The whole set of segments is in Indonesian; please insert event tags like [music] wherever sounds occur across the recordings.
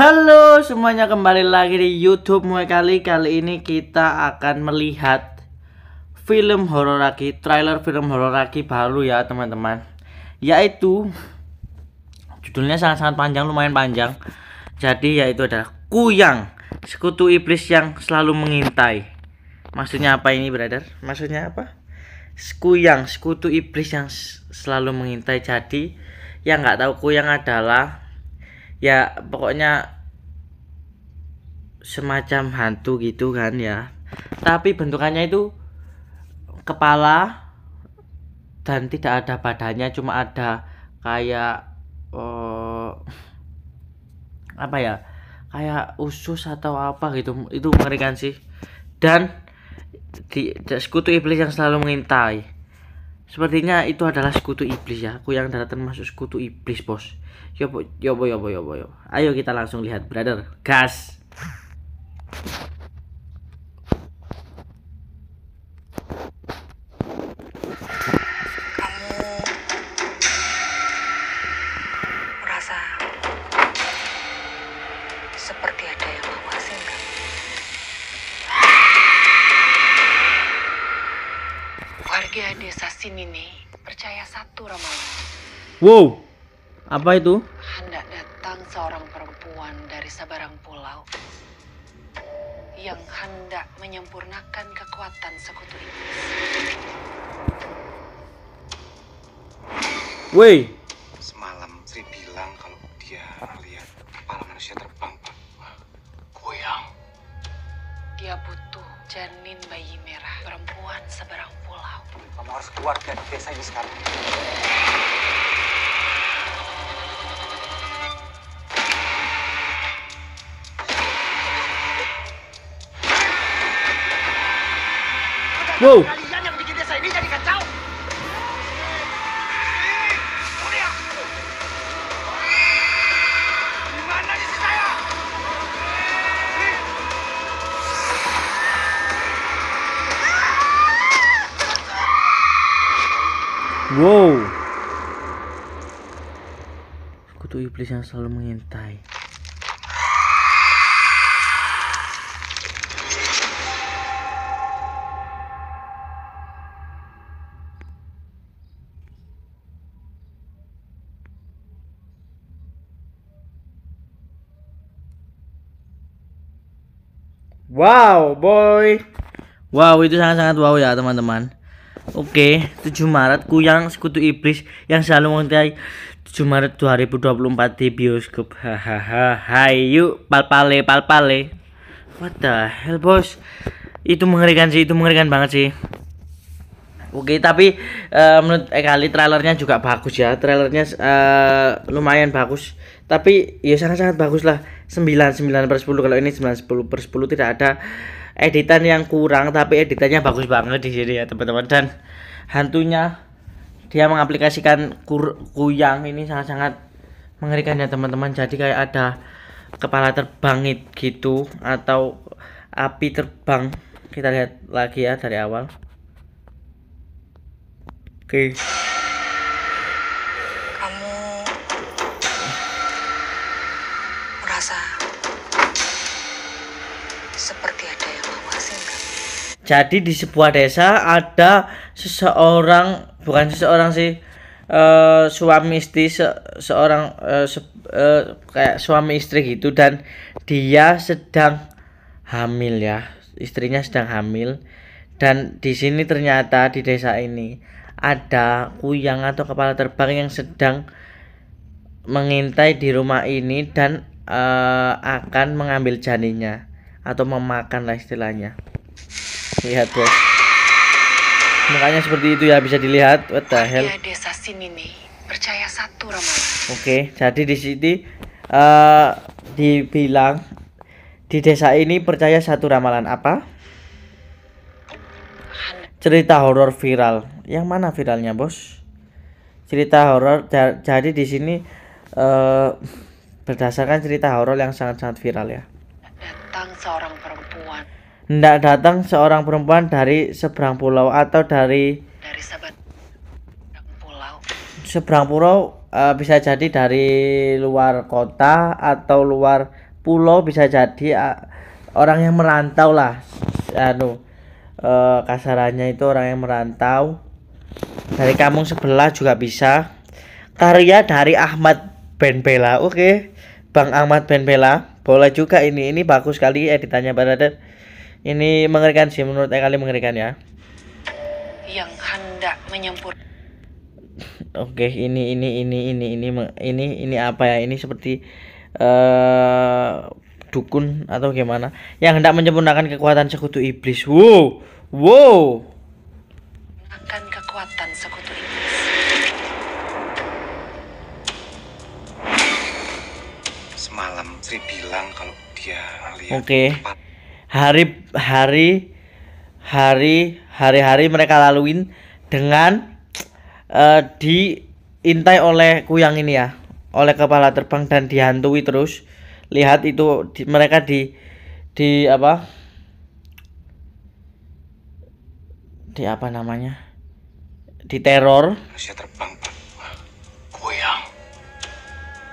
Halo semuanya kembali lagi di YouTube mulai kali kali ini kita akan melihat film horor lagi trailer film horor lagi baru ya teman-teman yaitu judulnya sangat-sangat panjang lumayan panjang jadi yaitu adalah Kuyang sekutu iblis yang selalu mengintai maksudnya apa ini brother maksudnya apa Kuyang sekutu iblis yang selalu mengintai jadi yang nggak tahu Kuyang adalah ya pokoknya semacam hantu gitu kan ya tapi bentukannya itu kepala dan tidak ada badannya cuma ada kayak uh, apa ya kayak usus atau apa gitu itu mengerikan sih dan di, di sekutu iblis yang selalu mengintai Sepertinya itu adalah sekutu iblis ya. Aku yang datang masuk sekutu iblis, Bos. Yo bo, yo bo, yo bo, yo bo, yo. Ayo kita langsung lihat, brother. Gas. Kamu merasa seperti ada sini nih, percaya satu ramalan. Wow, apa itu? Hendak datang seorang perempuan dari sebarang pulau yang hendak menyempurnakan kekuatan sekutu iblis. Wait. O arqueiro quer sair desse cara. iblis yang selalu mengintai. Wow, boy. Wow, itu sangat-sangat wow ya, teman-teman. Oke, okay, 7 Maret Kuyang Sekutu Iblis yang selalu mengintai 7 Maret 2024 di bioskop. Hahaha. Hai yuk palpale palpale. What the hell, Bos? Itu mengerikan sih, itu mengerikan banget sih. Oke, okay, tapi uh, menurut kali trailernya juga bagus ya. Trailernya uh, lumayan bagus. Tapi ya sangat-sangat bagus lah. 9 9 per 10 kalau ini 9 10 per 10 tidak ada editan yang kurang tapi editannya bagus banget di sini ya teman-teman dan hantunya dia mengaplikasikan kur kuyang ini sangat-sangat mengerikan ya teman-teman jadi kayak ada kepala terbang gitu atau api terbang kita lihat lagi ya dari awal oke kamu merasa seperti ada yang mengawasi Jadi di sebuah desa ada seseorang bukan seseorang sih Uh, suami istri se seorang uh, se uh, kayak suami istri gitu dan dia sedang hamil ya istrinya sedang hamil dan di sini ternyata di desa ini ada kuyang atau kepala terbang yang sedang mengintai di rumah ini dan uh, akan mengambil janinnya atau memakan lah istilahnya lihat bos makanya seperti itu ya bisa dilihat what the hell desa sini percaya satu ramalan oke okay, jadi di sini uh, dibilang di desa ini percaya satu ramalan apa cerita horor viral yang mana viralnya bos cerita horor jadi di sini uh, berdasarkan cerita horor yang sangat-sangat viral ya seorang perempuan. Tidak datang seorang perempuan dari seberang pulau atau dari dari seberang pulau. Seberang pulau uh, bisa jadi dari luar kota atau luar pulau bisa jadi uh, orang yang merantau lah. Anu uh, kasarannya itu orang yang merantau. Dari kampung sebelah juga bisa. Karya dari Ahmad Ben Bella. Oke. Okay. Bang Ahmad Ben Bella boleh juga ini ini bagus sekali editannya eh, brother ini mengerikan sih menurut saya kali mengerikan ya yang hendak menyempur [laughs] oke okay, ini ini ini ini ini ini ini apa ya ini seperti uh, dukun atau gimana yang hendak menyempurnakan kekuatan sekutu iblis wow wow semalam Sri bilang kalau dia lihat Oke. Okay. Hari hari hari hari-hari mereka laluin dengan uh, diintai oleh kuyang ini ya, oleh kepala terbang dan dihantui terus. Lihat itu di, mereka di di apa? Di apa namanya? Di teror. Manusia terbang, Kuyang.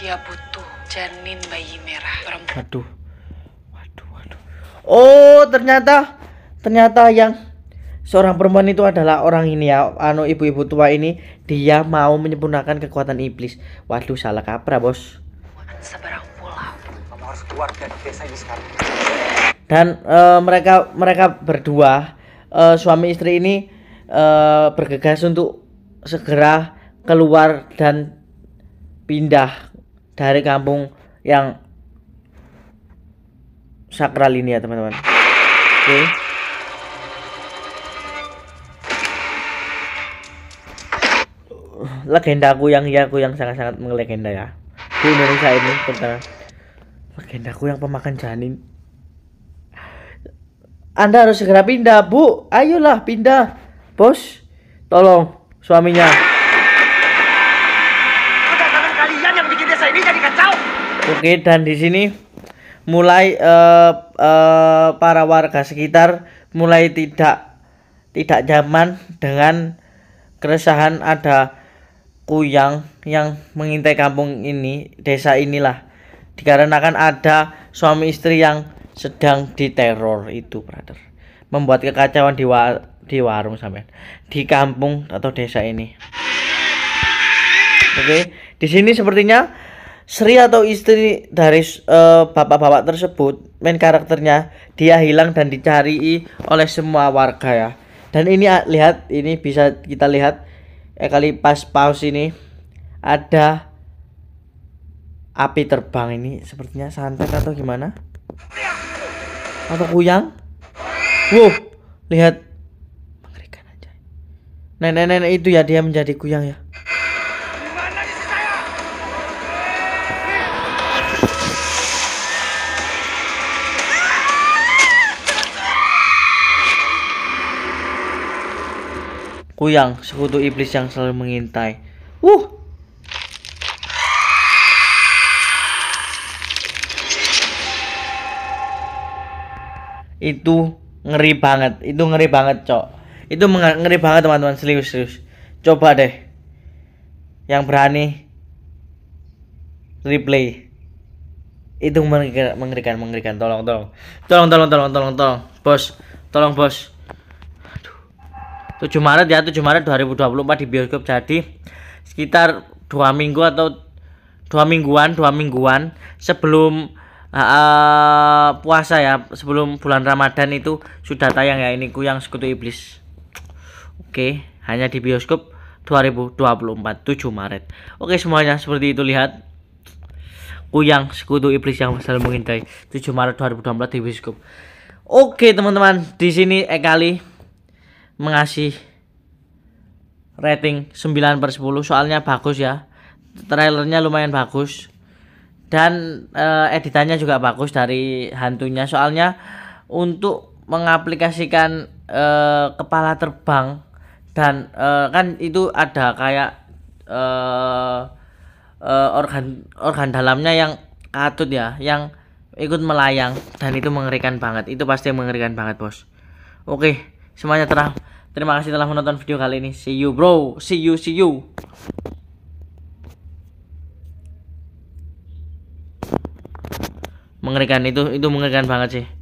Dia butuh janin bayi merah perempuan. Waduh. Waduh, waduh. Oh, ternyata ternyata yang seorang perempuan itu adalah orang ini ya, anu ibu-ibu tua ini dia mau menyempurnakan kekuatan iblis. Waduh, salah kaprah, Bos. Seberang pulau. Kamu harus keluar dari desa ini sekarang. Dan uh, mereka mereka berdua uh, suami istri ini uh, bergegas untuk segera keluar dan pindah dari kampung yang sakral ini ya teman-teman oke okay. aku yang ya aku yang sangat-sangat mengelegenda ya di Indonesia ini legenda aku yang pemakan janin anda harus segera pindah bu ayolah pindah bos tolong suaminya Oke, dan di sini mulai uh, uh, para warga sekitar mulai tidak tidak nyaman dengan keresahan ada kuyang yang mengintai kampung ini, desa inilah. Dikarenakan ada suami istri yang sedang diteror itu, brother. Membuat kekacauan di wa di warung sampai di kampung atau desa ini. Oke, di sini sepertinya Sri atau istri dari eh, bapak-bapak uh, tersebut, main karakternya, dia hilang dan dicari oleh semua warga ya. Dan ini ah, lihat, ini bisa kita lihat eh, kali pas paus ini ada api terbang ini sepertinya santet atau gimana? Atau kuyang? Wow, lihat mengerikan aja. Nenek-nenek itu ya dia menjadi kuyang ya. Kuyang, sekutu iblis yang selalu mengintai. Wuh, itu ngeri banget itu ngeri banget cok itu ngeri banget teman-teman serius serius coba deh yang berani replay itu mengerikan mengerikan mengerikan tolong tolong tolong tolong tolong tolong tolong bos tolong bos 7 Maret ya 7 Maret 2024 di bioskop jadi sekitar dua minggu atau dua mingguan dua mingguan sebelum uh, puasa ya sebelum bulan Ramadan itu sudah tayang ya ini kuyang sekutu iblis oke hanya di bioskop 2024 7 Maret oke semuanya seperti itu lihat kuyang sekutu iblis yang selalu mengintai 7 Maret 2024 di bioskop oke teman-teman di sini eh kali mengasih rating 9 per 10 soalnya bagus ya trailernya lumayan bagus dan e, editannya juga bagus dari hantunya soalnya untuk mengaplikasikan e, kepala terbang dan e, kan itu ada kayak e, e, organ organ dalamnya yang katut ya yang ikut melayang dan itu mengerikan banget itu pasti mengerikan banget bos oke okay semuanya terang. terima kasih telah menonton video kali ini see you bro see you see you mengerikan itu itu mengerikan banget sih